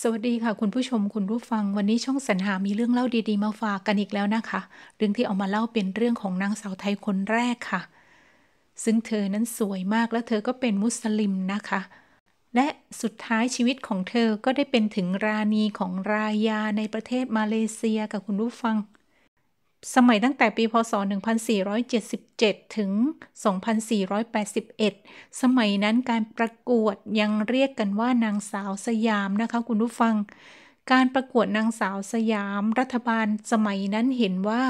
สวัสดีค่ะคุณผู้ชมคุณผู้ฟังวันนี้ช่องสัญหามีเรื่องเล่าดีๆ มาฝากกันอีกแล้วนะคะ เรื่องที่เอามาเล่าเป็นเรื่องของนางสาวไทยคนแรกค่ะ ซึ่งเธอนั้นสวยมากและเธอก็เป็นมุสลิมนะคะ และสุดท้ายชีวิตของเธอก็ได้เป็นถึงราณีของรายาในประเทศมาเลเซียกับคุณผู้ฟังสมัยตั้งแต่ปีพศ 1477 ถึง 2481 สมัยนั้นการประกวดยังเรียกกันว่านางสาวสยามนะคะคุณผู้ฟัง การประกวดนางสาวสยามรัฐบาลสมัยนั้นเห็นว่า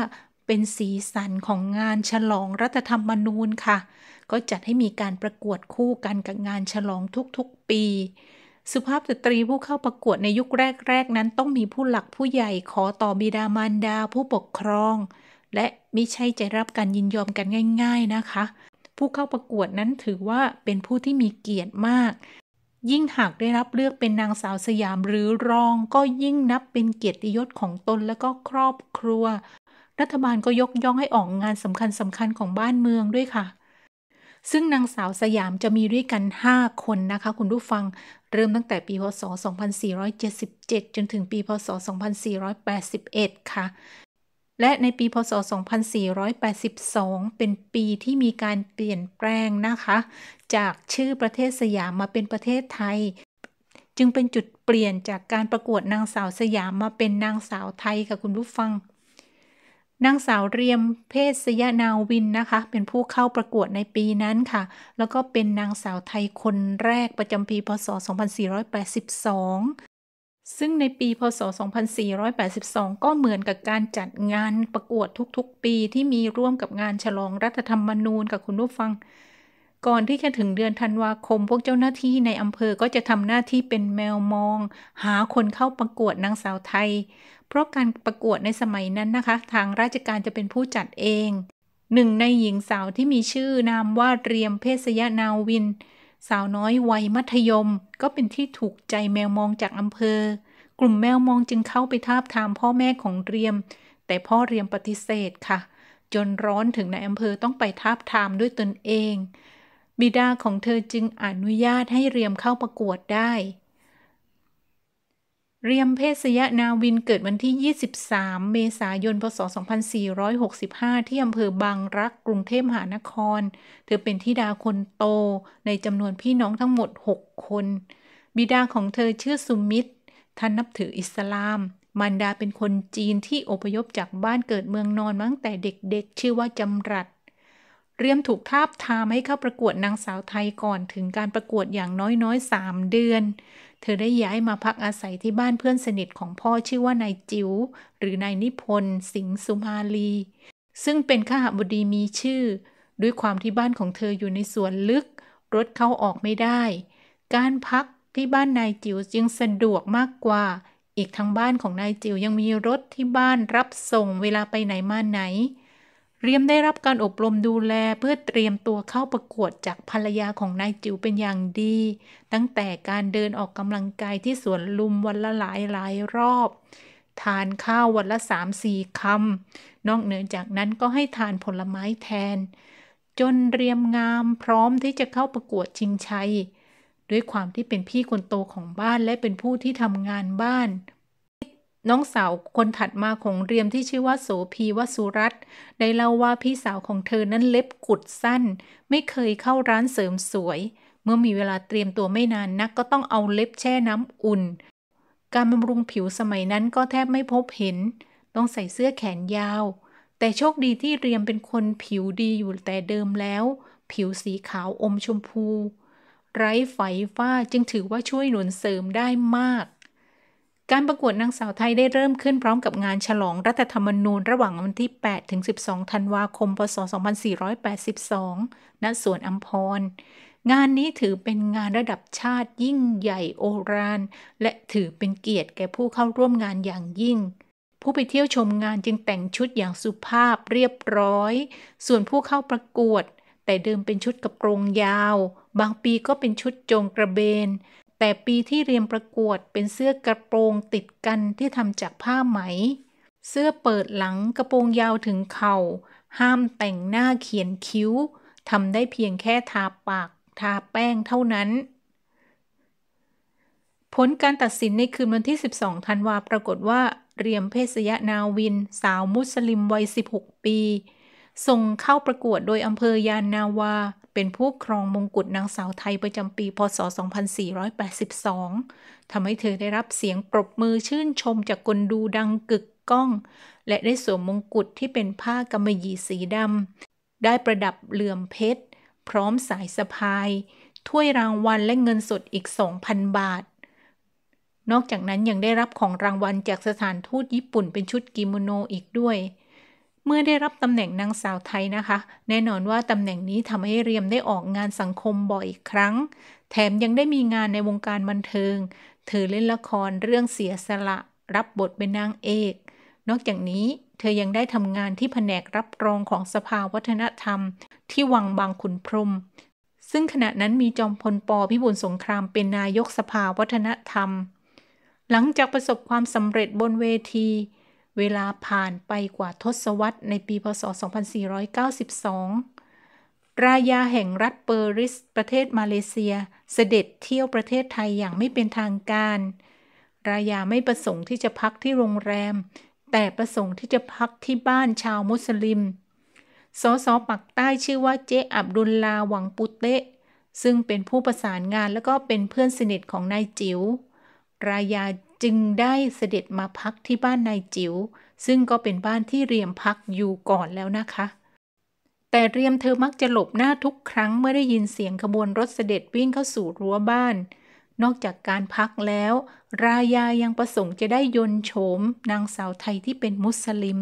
เป็นสีสันของงานฉลองรัฐธรรมนูญค่ะ ก็จัดให้มีการประกวดคู่กันกับงานฉลองทุกๆปีสุภาพสตรีผู้เข้าประกวดในยุคแรกๆนั้น ต้องมีผู้หลักผู้ใหญ่ขอต่อบิดามารดาผู้ปกครอง และไม่ใช่จะรับการยินยอมกันง่ายๆนะคะ ผู้เข้าประกวดนั้นถือว่าเป็นผู้ที่มีเกียรติมาก ยิ่งหากได้รับเลือกเป็นนางสาวสยามหรือรอง ก็ยิ่งนับเป็นเกียรติยศของตนและก็ครอบครัว รัฐบาลก็ยกย่องให้ออกงานสำคัญสำคัญของบ้านเมืองด้วยค่ะ ซึ่งนางสาวสยามจะมีด้วยกัน 5 คนนะคะ คุณผู้ฟังเริ่มตั้งแต่ปีพศ 2477 จนถึงปีพศ 2481 ค่ะ และในปีพศ 2482 เป็นปีที่มีการเปลี่ยนแปลงนะคะ จากชื่อประเทศสยามมาเป็นประเทศไทย จึงเป็นจุดเปลี่ยนจากการประกวดนางสาวสยามมาเป็นนางสาวไทยค่ะคุณผู้ฟังนางสาวเรียมเพศสยนาวินนะคะ เป็นผู้เข้าประกวดในปีนั้นค่ะ แล้วก็เป็นนางสาวไทยคนแรกประจำปีพศ2482 ซึ่งในปีพศ2482 ก็เหมือนกับการจัดงานประกวดทุกๆปีที่มีร่วมกับงานฉลองรัฐธรรมนูญกับคุณผู้ฟังก่อนที่จะถึงเดือนธันวาคม พวกเจ้าหน้าที่ในอำเภอก็จะทำหน้าที่เป็นแมวมอง หาคนเข้าประกวดนางสาวไทย เพราะการประกวดในสมัยนั้นนะคะ ทางราชการจะเป็นผู้จัดเอง หนึ่งในหญิงสาวที่มีชื่อนามว่า เรียมเพศยนาวินสาวน้อยวัยมัธยม ก็เป็นที่ถูกใจแมวมองจากอำเภอ กลุ่มแมวมองจึงเข้าไปทาบทามพ่อแม่ของเรียม แต่พ่อเรียมปฏิเสธค่ะ จนร้อนถึงในอำเภอต้องไปทาบทามด้วยตนเองบิดาของเธอจึงอนุญาตให้เรียมเข้าประกวดได้ เรียมเพศยนาวินเกิดวันที่ 23 เมษายน พศ 2465 ที่อำเภอบางรัก กรุงเทพมหานคร เธอเป็นธิดาคนโตในจำนวนพี่น้องทั้งหมด 6 คน บิดาของเธอชื่อสุมิตร ท่านนับถืออิสลาม มารดาเป็นคนจีนที่อพยพจากบ้านเกิดเมืองนอนมั้งแต่เด็กๆ ชื่อว่าจำรัดเรียมถูกทาบทามให้เข้าประกวดนางสาวไทยก่อนถึงการประกวดอย่างน้อยๆสามเดือน เธอได้ย้ายมาพักอาศัยที่บ้านเพื่อนสนิทของพ่อชื่อว่านายจิว๋วหรือนายนิพนธ์สิงสุมาลี ซึ่งเป็นข้าบดีมีชื่อ ด้วยความที่บ้านของเธออยู่ในสวนลึก รถเข้าออกไม่ได้ การพักที่บ้านนายจิ๋วจึงสะดวกมากกว่า อีกทั้งบ้านของนายจิ๋วยังมีรถที่บ้านรับส่งเวลาไปไหนมาไหนเรียมได้รับการอบรมดูแลเพื่อเตรียมตัวเข้าประกวดจากภรรยาของนายจิ๋วเป็นอย่างดี ตั้งแต่การเดินออกกำลังกายที่สวนลุมวันละหลายหลายรอบ ทานข้าววันละสามสี่คำนอกเหนือจากนั้นก็ให้ทานผลไม้แทน จนเรียมงามพร้อมที่จะเข้าประกวดชิงชัย ด้วยความที่เป็นพี่คนโตของบ้านและเป็นผู้ที่ทำงานบ้านน้องสาวคนถัดมาของเรียมที่ชื่อว่าโสพีวสุรัตได้เล่าว่าพี่สาวของเธอนั้นเล็บกุดสั้น ไม่เคยเข้าร้านเสริมสวย เมื่อมีเวลาเตรียมตัวไม่นานนักก็ต้องเอาเล็บแช่น้ำอุ่น การบำรุงผิวสมัยนั้นก็แทบไม่พบเห็น ต้องใส่เสื้อแขนยาว แต่โชคดีที่เรียมเป็นคนผิวดีอยู่แต่เดิมแล้ว ผิวสีขาวอมชมพู ไร้ไฝฝ้าจึงถือว่าช่วยหนุนเสริมได้มากการประกวดนางสาวไทยได้เริ่มขึ้นพร้อมกับงานฉลองรัฐธรรมนูญระหว่างวันที่ 8 ถึง 12 ธันวาคม พศ 2482 ณ สวนอัมพร งานนี้ถือเป็นงานระดับชาติยิ่งใหญ่โอรานและถือเป็นเกียรติแก่ผู้เข้าร่วมงานอย่างยิ่ง ผู้ไปเที่ยวชมงานจึงแต่งชุดอย่างสุภาพเรียบร้อย ส่วนผู้เข้าประกวดแต่เดิมเป็นชุดกระโปรงยาว บางปีก็เป็นชุดโจงกระเบนแต่ปีที่เรียนประกวดเป็นเสื้อกระโปรงติดกันที่ทำจากผ้าไหม เสื้อเปิดหลังกระโปรงยาวถึงเข่า ห้ามแต่งหน้าเขียนคิ้ว ทำได้เพียงแค่ทาปากทาแป้งเท่านั้น ผลการตัดสินในคืนวันที่ 12 ธันวาปรากฏว่า เรียมเพศยะนาวิน สาวมุสลิมวัย 16 ปีส่งเข้าประกวดโดยอำเภอยานนาวาเป็นผู้ครองมงกุฎนางสาวไทยประจำปีพศ 2482 ทำให้เธอได้รับเสียงปรบมือชื่นชมจากคนดูดังกึกก้อง และได้สวมมงกุฎที่เป็นผ้ากำมะหยี่สีดำ ได้ประดับเหลื่อมเพชร พร้อมสายสะพาย ถ้วยรางวัลและเงินสดอีก 2,000 บาท นอกจากนั้นยังได้รับของรางวัลจากสถานทูตญี่ปุ่นเป็นชุดกิโมโนอีกด้วยเมื่อ ได้รับตำแหน่งนางสาวไทยนะคะ แน่นอนว่าตำแหน่งนี้ทำให้เรียมได้ออกงานสังคมบ่อยครั้ง แถมยังได้มีงานในวงการบันเทิง เธอ เล่นละครเรื่องเสียสละรับบท เป็นนางเอก นอกจากนี้ เธอยังได้ทำงานที่แผนกรับรองของสภาวัฒนธรรม ที่วังบางขุนพรมซึ่งขณะนั้นมีจอมพลปพิบูลสงคราม เป็นนายกสภาวัฒนธรรม หลังจากประสบความสำเร็จบนเวทีเวลาผ่านไปกว่าทศวรรษในปีพศ 2492 รายาแห่งรัฐเปอริสประเทศมาเลเซีย เสด็จเที่ยวประเทศไทยอย่างไม่เป็นทางการ รายาไม่ประสงค์ที่จะพักที่โรงแรม แต่ประสงค์ที่จะพักที่บ้านชาวมุสลิมสสปักใต้ชื่อว่าเจอับดุลลาหวังปุเตะซึ่งเป็นผู้ประสานงานและก็เป็นเพื่อนสนิทของนายจิว๋ว รายาจึงได้เสด็จมาพักที่บ้านนายจิว๋วซึ่งก็เป็นบ้านที่เรียมพักอยู่ก่อนแล้วนะคะ แต่เรียมเธอมักจะหลบหน้าทุกครั้ง เมื่อได้ยินเสียงขบวนรถเสด็จวิ่งเข้าสู่รั้วบ้าน นอกจากการพักแล้ว รายายังประสงค์จะได้ยนโฉมนางสาวไทยที่เป็นมุสลิม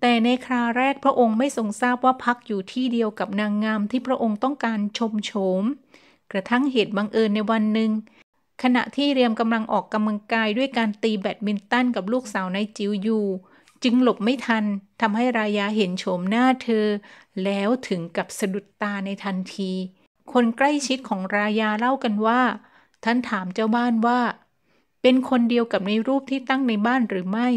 แต่ในคราแรกพระองค์ไม่ทรงทราบว่าพักอยู่ที่เดียวกับนางงามที่พระองค์ต้องการชมโฉมกระทั่งเหตุบังเอิญในวันหนึ่งขณะที่เรียมกำลังออกกำลังกายด้วยการตีแบดมินตันกับลูกสาวในจิวอยู่ จึงหลบไม่ทัน ทำให้รายาเห็นโฉมหน้าเธอ แล้วถึงกับสะดุดตาในทันที คนใกล้ชิดของรายาเล่ากันว่า ท่านถามเจ้าบ้านว่า เป็นคนเดียวกับในรูปที่ตั้งในบ้านหรือไม่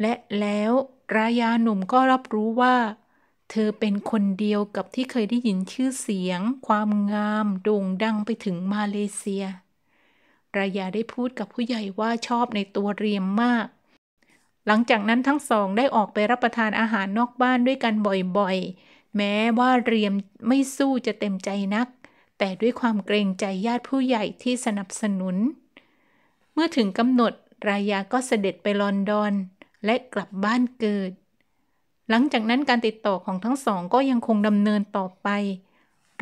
และแล้วรายาหนุ่มก็รับรู้ว่า เธอเป็นคนเดียวกับที่เคยได้ยินชื่อเสียง ความงามโด่งดังไปถึงมาเลเซียรายาได้พูดกับผู้ใหญ่ว่าชอบในตัวเรียมมาก หลังจากนั้นทั้งสองได้ออกไปรับประทานอาหารนอกบ้านด้วยกันบ่อยๆ แม้ว่าเรียมไม่สู้จะเต็มใจนัก แต่ด้วยความเกรงใจญาติผู้ใหญ่ที่สนับสนุน เมื่อถึงกำหนด รายาก็เสด็จไปลอนดอน และกลับบ้านเกิด หลังจากนั้นการติดต่อของทั้งสองก็ยังคงดำเนินต่อไป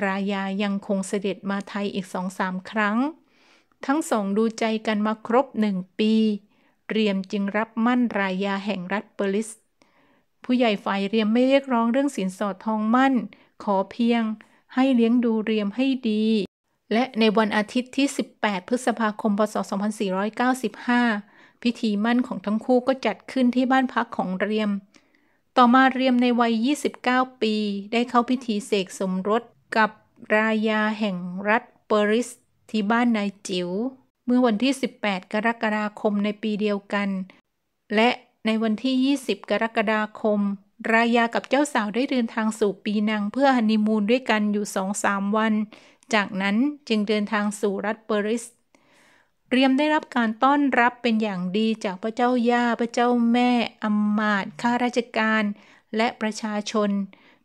รายายังคงเสด็จมาไทยอีกสองสามครั้งทั้งสองดูใจกันมาครบหนึ่งปี เรียมจึงรับมั่นรายาแห่งรัฐเปอริส ผู้ใหญ่ฝ่ายเรียมไม่เรียกร้องเรื่องสินสอดทองมั่น ขอเพียงให้เลี้ยงดูเรียมให้ดี และในวันอาทิตย์ที่ 18 พฤษภาคมพศ2495 พิธีมั่นของทั้งคู่ก็จัดขึ้นที่บ้านพักของเรียม ต่อมาเรียมในวัย 29 ปี ได้เข้าพิธีเสกสมรสกับรายาแห่งรัฐเปอริสที่บ้านนายจิว๋ว เมื่อวันที่ 18 กรกฎาคมในปีเดียวกัน และในวันที่ 20 กรกฎาคมรายากับเจ้าสาวได้เดินทางสู่ปีนังเพื่อฮันนีมูนด้วยกันอยู่สองสามวัน จากนั้นจึงเดินทางสู่รัฐเปอริส เรียมได้รับการต้อนรับเป็นอย่างดีจากพระเจ้าย่าพระเจ้าแม่อมมาตข้าราชการ และประชาชน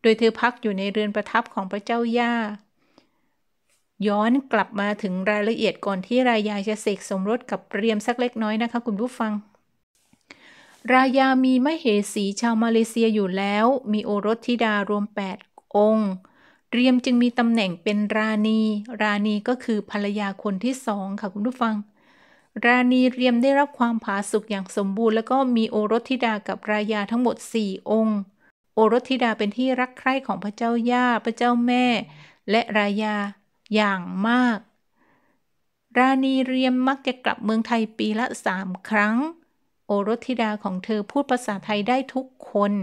โดยเธอพักอยู่ในเรือนประทับของพระเจ้าย่าย้อนกลับมาถึงรายละเอียดก่อนที่รายาจะเสกสมรสกับเรียมสักเล็กน้อยนะคะ คุณผู้ฟัง รายามีมเหสีชาวมาเลเซียอยู่แล้ว มีโอรสธิดารวม8องค์ เรียมจึงมีตำแหน่งเป็นราณี ราณีก็คือภรรยาคนที่สองค่ะคุณผู้ฟัง ราณีเรียมได้รับความผาสุกอย่างสมบูรณ์แล้วก็มีโอรสธิดากับรายาทั้งหมด 4 องค์ โอรสธิดาเป็นที่รักใคร่ของพระเจ้าย่าพระเจ้าแม่ และรายาอย่างมาก ราณีเรียมมักจะกลับเมืองไทยปีละสามครั้ง โอรสธิดาของเธอพูดภาษาไทยได้ทุกคน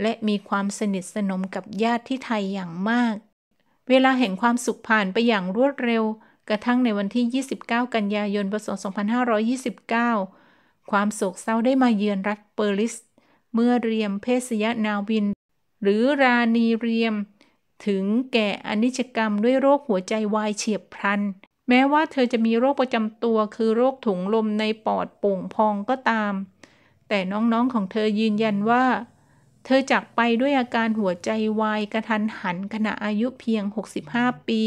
และมีความสนิทสนมกับญาติที่ไทยอย่างมาก เวลาแห่งความสุขผ่านไปอย่างรวดเร็ว กระทั่งในวันที่ 29 กันยายนพศ2529 ความโศกเศร้าได้มาเยือนรัฐเปอร์ลิส เมื่อเรียมเพศยนาวิน หรือราณีเรียมถึงแก่อนิจกรรมด้วยโรคหัวใจวายเฉียบพลันแม้ว่าเธอจะมีโรคประจำตัวคือโรคถุงลมในปอดโป่งพองก็ตาม แต่น้องๆของเธอยืนยันว่า เธอจากไปด้วยอาการหัวใจวายกระทันหันขณะอายุเพียง 65 ปี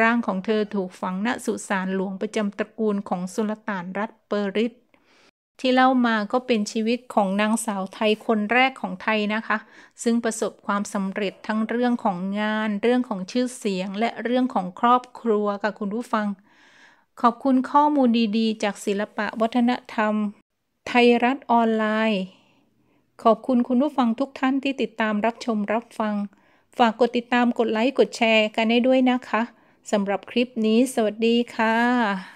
ร่างของเธอถูกฝังณสุสานหลวงประจำตระกูลของสุลต่านรัฐเปอริสที่เล่ามาก็เป็นชีวิตของนางสาวไทยคนแรกของไทยนะคะ ซึ่งประสบความสำเร็จทั้งเรื่องของงาน เรื่องของชื่อเสียง และเรื่องของครอบครัวกับคุณผู้ฟัง ขอบคุณข้อมูลดีๆจากศิลปะวัฒนธรรม ไทยรัฐออนไลน์ ขอบคุณคุณผู้ฟังทุกท่านที่ติดตามรับชมรับฟัง ฝากกดติดตามกดไลค์กดแชร์กันได้ด้วยนะคะสำหรับคลิปนี้ สวัสดีค่ะ